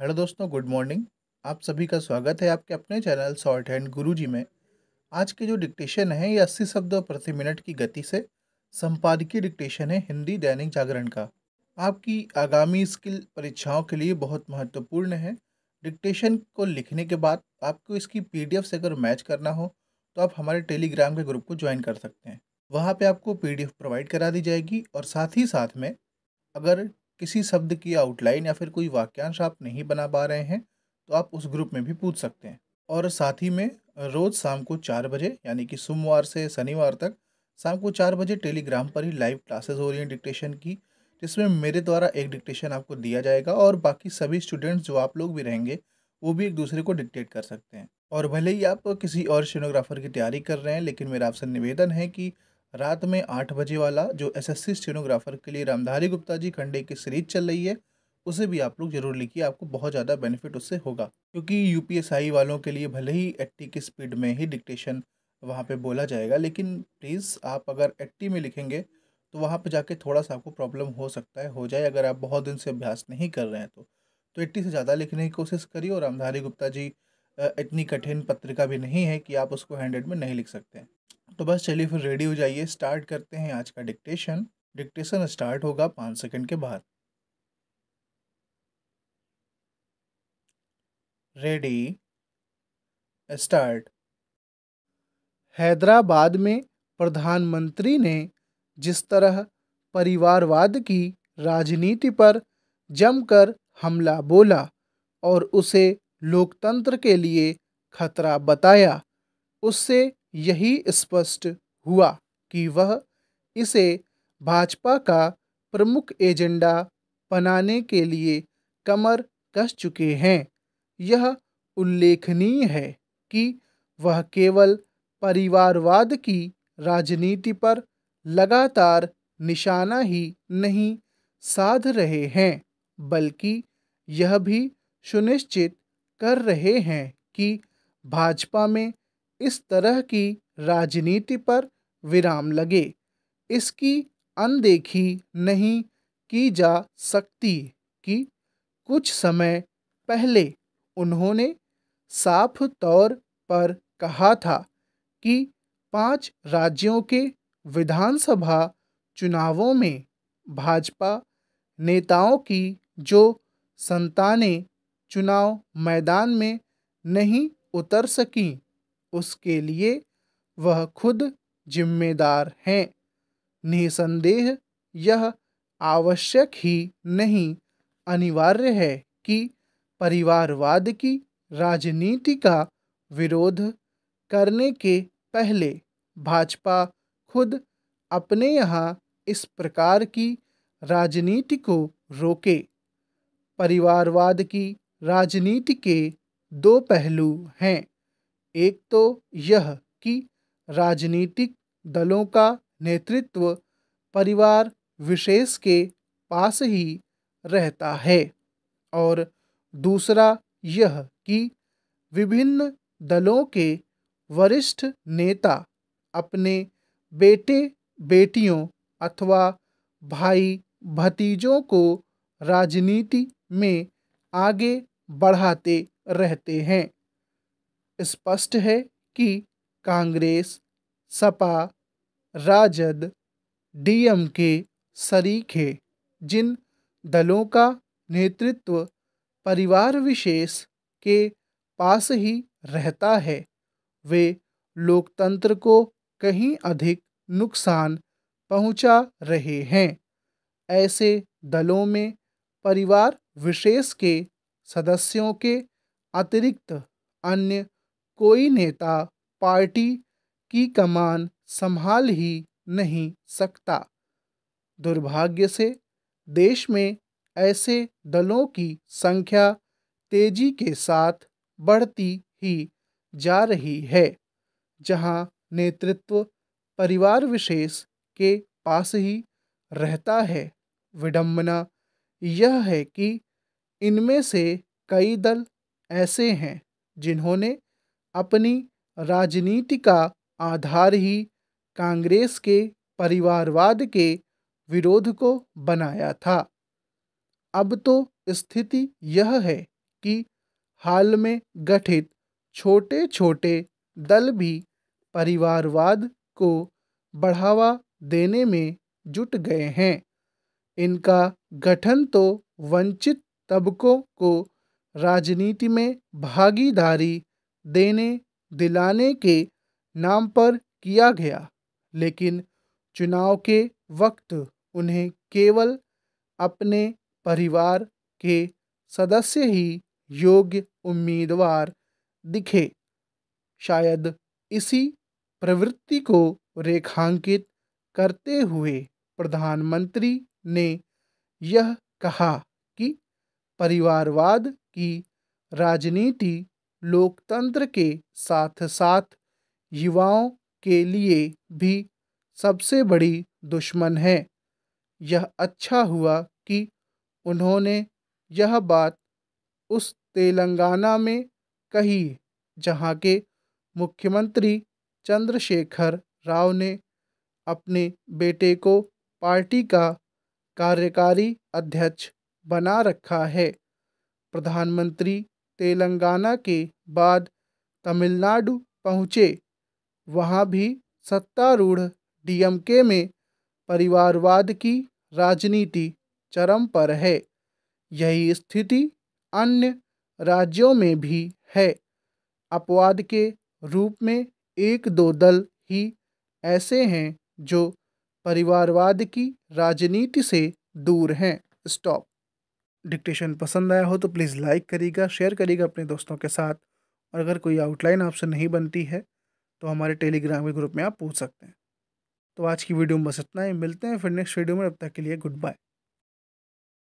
hello दोस्तों good morning आप सभी का स्वागत है आपके अपने चैनल शॉर्ट हैंड गुरु जी में आज के जो डिक्टेशन है ये अस्सी शब्दों प्रति मिनट की गति से संपादकीय डिक्टेशन है हिंदी दैनिक जागरण का आपकी आगामी स्किल परीक्षाओं के लिए बहुत महत्वपूर्ण है डिक्टेशन को लिखने के बाद आपको इसकी पी से अगर मैच करना हो तो आप हमारे टेलीग्राम के ग्रुप को ज्वाइन कर सकते हैं वहाँ पर आपको पी प्रोवाइड करा दी जाएगी और साथ ही साथ में अगर किसी शब्द की आउटलाइन या फिर कोई वाक्यांश आप नहीं बना पा रहे हैं तो आप उस ग्रुप में भी पूछ सकते हैं और साथ ही में रोज़ शाम को चार बजे यानी कि सोमवार से शनिवार तक शाम को चार बजे टेलीग्राम पर ही लाइव क्लासेस हो रही हैं डिक्टेशन की जिसमें मेरे द्वारा एक डिक्टेशन आपको दिया जाएगा और बाकी सभी स्टूडेंट्स जो आप लोग भी रहेंगे वो भी एक दूसरे को डिक्टेट कर सकते हैं और भले ही आप किसी और स्टेनोग्राफर की तैयारी कर रहे हैं लेकिन मेरा आपसे निवेदन है कि रात में आठ बजे वाला जो एसएससी स्टेनोग्राफर के लिए रामधारी गुप्ता जी खंडे की सीरीज चल रही है उसे भी आप लोग जरूर लिखिए आपको बहुत ज़्यादा बेनिफिट उससे होगा क्योंकि यूपीएसआई वालों के लिए भले ही एट्टी की स्पीड में ही डिक्टेशन वहाँ पे बोला जाएगा लेकिन प्लीज़ आप अगर एट्टी में लिखेंगे तो वहाँ पे जाके थोड़ा सा आपको प्रॉब्लम हो सकता है हो जाए अगर आप बहुत दिन से अभ्यास नहीं कर रहे हैं तो तो एट्टी से ज़्यादा लिखने की कोशिश करिए और रामधारी गुप्ता जी इतनी कठिन पत्रिका भी नहीं है कि आप उसको हैंड्रेड में नहीं लिख सकते हैं तो बस चलिए फिर रेडी हो जाइए स्टार्ट करते हैं आज का डिक्टेशन डिक्टेशन स्टार्ट होगा पाँच सेकंड के बाद रेडी स्टार्ट हैदराबाद में प्रधानमंत्री ने जिस तरह परिवारवाद की राजनीति पर जमकर हमला बोला और उसे लोकतंत्र के लिए खतरा बताया उससे यही स्पष्ट हुआ कि वह इसे भाजपा का प्रमुख एजेंडा बनाने के लिए कमर कस चुके हैं यह उल्लेखनीय है कि वह केवल परिवारवाद की राजनीति पर लगातार निशाना ही नहीं साध रहे हैं बल्कि यह भी सुनिश्चित कर रहे हैं कि भाजपा में इस तरह की राजनीति पर विराम लगे इसकी अनदेखी नहीं की जा सकती कि कुछ समय पहले उन्होंने साफ तौर पर कहा था कि पांच राज्यों के विधानसभा चुनावों में भाजपा नेताओं की जो संतानें चुनाव मैदान में नहीं उतर सकीं उसके लिए वह खुद जिम्मेदार हैं निसंदेह यह आवश्यक ही नहीं अनिवार्य है कि परिवारवाद की राजनीति का विरोध करने के पहले भाजपा खुद अपने यहाँ इस प्रकार की राजनीति को रोके परिवारवाद की राजनीति के दो पहलू हैं एक तो यह कि राजनीतिक दलों का नेतृत्व परिवार विशेष के पास ही रहता है और दूसरा यह कि विभिन्न दलों के वरिष्ठ नेता अपने बेटे बेटियों अथवा भाई भतीजों को राजनीति में आगे बढ़ाते रहते हैं स्पष्ट है कि कांग्रेस सपा राजद डीएमके शरीक है जिन दलों का नेतृत्व परिवार विशेष के पास ही रहता है वे लोकतंत्र को कहीं अधिक नुकसान पहुंचा रहे हैं ऐसे दलों में परिवार विशेष के सदस्यों के अतिरिक्त अन्य कोई नेता पार्टी की कमान संभाल ही नहीं सकता दुर्भाग्य से देश में ऐसे दलों की संख्या तेजी के साथ बढ़ती ही जा रही है जहां नेतृत्व परिवार विशेष के पास ही रहता है विडंबना यह है कि इनमें से कई दल ऐसे हैं जिन्होंने अपनी राजनीति का आधार ही कांग्रेस के परिवारवाद के विरोध को बनाया था अब तो स्थिति यह है कि हाल में गठित छोटे छोटे दल भी परिवारवाद को बढ़ावा देने में जुट गए हैं इनका गठन तो वंचित तबकों को राजनीति में भागीदारी देने दिलाने के नाम पर किया गया लेकिन चुनाव के वक्त उन्हें केवल अपने परिवार के सदस्य ही योग्य उम्मीदवार दिखे शायद इसी प्रवृत्ति को रेखांकित करते हुए प्रधानमंत्री ने यह कहा कि परिवारवाद की राजनीति लोकतंत्र के साथ साथ युवाओं के लिए भी सबसे बड़ी दुश्मन है यह अच्छा हुआ कि उन्होंने यह बात उस तेलंगाना में कही जहां के मुख्यमंत्री चंद्रशेखर राव ने अपने बेटे को पार्टी का कार्यकारी अध्यक्ष बना रखा है प्रधानमंत्री तेलंगाना के बाद तमिलनाडु पहुँचे वहाँ भी सत्तारूढ़ डीएमके में परिवारवाद की राजनीति चरम पर है यही स्थिति अन्य राज्यों में भी है अपवाद के रूप में एक दो दल ही ऐसे हैं जो परिवारवाद की राजनीति से दूर हैं स्टॉप डिक्टेशन पसंद आया हो तो प्लीज़ लाइक करिएगा शेयर करिएगा अपने दोस्तों के साथ और अगर कोई आउटलाइन आपसे नहीं बनती है तो हमारे टेलीग्राम के ग्रुप में आप पूछ सकते हैं तो आज की वीडियो में बस इतना ही मिलते हैं फिर नेक्स्ट वीडियो में अब तक के लिए गुड बाय